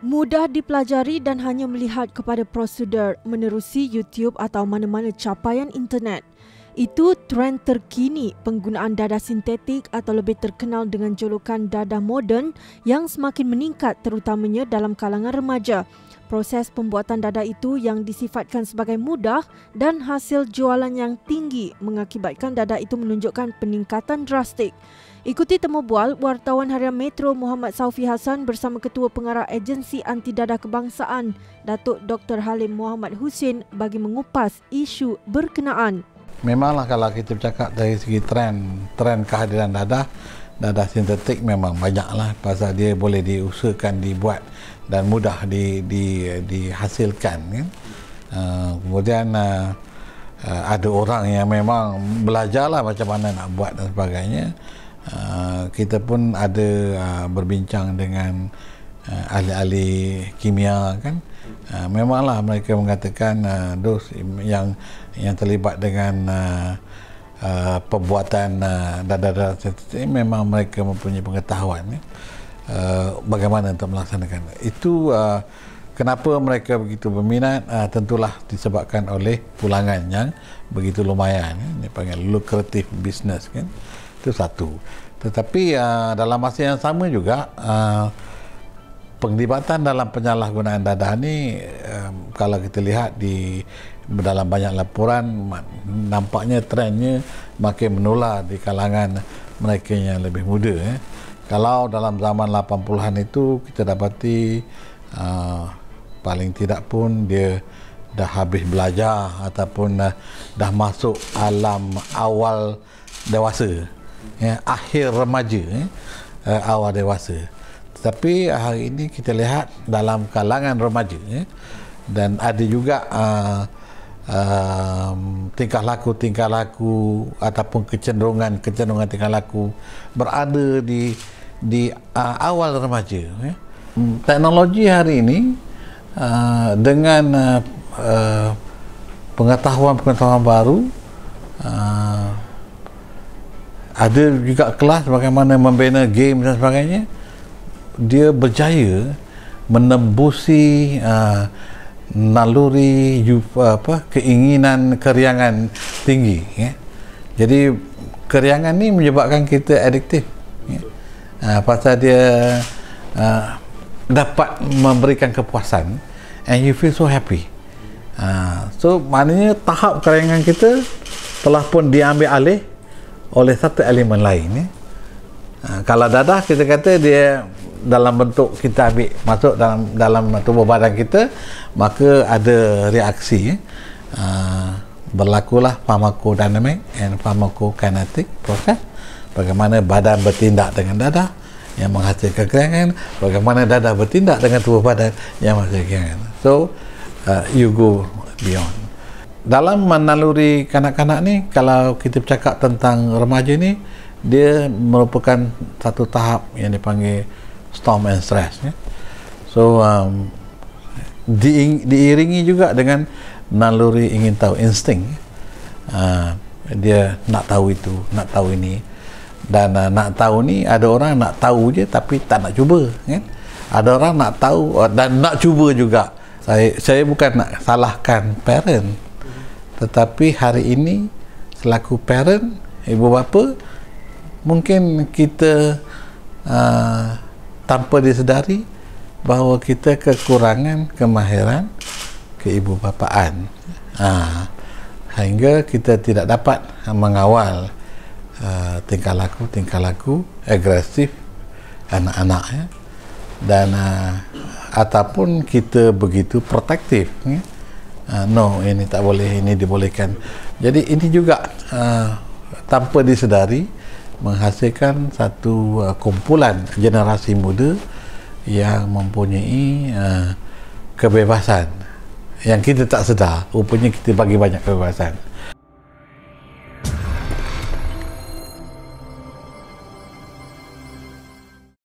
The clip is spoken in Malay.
Mudah dipelajari dan hanya melihat kepada prosedur menerusi YouTube atau mana-mana capaian internet. Itu trend terkini penggunaan dada sintetik atau lebih terkenal dengan julukan dada moden yang semakin meningkat terutamanya dalam kalangan remaja. Proses pembuatan dada itu yang disifatkan sebagai mudah dan hasil jualan yang tinggi mengakibatkan dada itu menunjukkan peningkatan drastik. Ikuti temu bual wartawan Harian Metro Muhammad Saufi Hasan bersama Ketua Pengarah Agensi Anti Dada Kebangsaan Datuk Dr Halim Muhammad Husin bagi mengupas isu berkenaan memanglah kalau kita bercakap dari segi trend trend kehadiran dadah dadah sintetik memang banyaklah pasal dia boleh diusahakan dibuat dan mudah di, di, dihasilkan kan? uh, kemudian uh, Uh, ada orang yang memang belajarlah macam mana nak buat dan sebagainya uh, kita pun ada uh, berbincang dengan uh, ahli-ahli kimia kan uh, memanglah mereka mengatakan uh, dos yang yang terlibat dengan uh, uh, perbuatan dadah-dadah uh, ini memang mereka mempunyai pengetahuan ya. uh, bagaimana untuk melaksanakan itu uh, kenapa mereka begitu berminat uh, tentulah disebabkan oleh pulangan yang begitu lumayan ya. ini panggil lucrative business kan itu satu tetapi uh, dalam masa yang sama juga uh, penglibatan dalam penyalahgunaan dadah ni, um, kalau kita lihat di dalam banyak laporan nampaknya trennya makin menular di kalangan mereka yang lebih muda eh. kalau dalam zaman 80-an itu kita dapati uh, paling tidak pun dia dah habis belajar ataupun uh, dah masuk alam awal dewasa eh, akhir remaja eh, uh, awal dewasa tapi hari ini kita lihat dalam kalangan remaja eh, dan ada juga uh, um, tingkah laku-tingkah laku ataupun kecenderungan-kecenderungan tingkah laku berada di di uh, awal remaja. Eh. Teknologi hari ini uh, dengan pengetahuan-pengetahuan baru uh, ada juga kelas bagaimana membina game dan sebagainya dia berjaya menembusi uh, naluri uh, apa keinginan keriangan tinggi ya. Jadi keriangan ni menyebabkan kita adiktif ya. Uh, pasal dia uh, dapat memberikan kepuasan and you feel so happy. Uh, so maknanya tahap keriangan kita telah pun diambil alih oleh satu elemen lain ya. Uh, kalau dadah kita kata dia dalam bentuk kita ambil masuk dalam dalam tubuh badan kita maka ada reaksi uh, berlakulah pharmacodynamic and pharmacokinetic proses bagaimana badan bertindak dengan dadah yang menghasilkan kerangan bagaimana dadah bertindak dengan tubuh badan yang menghasilkan kerangan so uh, you go beyond dalam menaluri kanak-kanak ni kalau kita bercakap tentang remaja ni dia merupakan satu tahap yang dipanggil storm and stress ya. so um, di, diiringi juga dengan naluri ingin tahu insting ya. uh, dia nak tahu itu nak tahu ini dan uh, nak tahu ni ada orang nak tahu je tapi tak nak cuba kan ada orang nak tahu oh, dan nak cuba juga saya saya bukan nak salahkan parent tetapi hari ini selaku parent ibu bapa mungkin kita uh, tanpa disedari bahawa kita kekurangan kemahiran keibubapaan ha, hingga kita tidak dapat mengawal uh, tingkah laku tingkah laku agresif anak-anak ya dan uh, ataupun kita begitu protektif ya. uh, no ini tak boleh ini dibolehkan jadi ini juga uh, tanpa disedari menghasilkan satu uh, kumpulan generasi muda yang mempunyai uh, kebebasan yang kita tak sedar rupanya kita bagi banyak kebebasan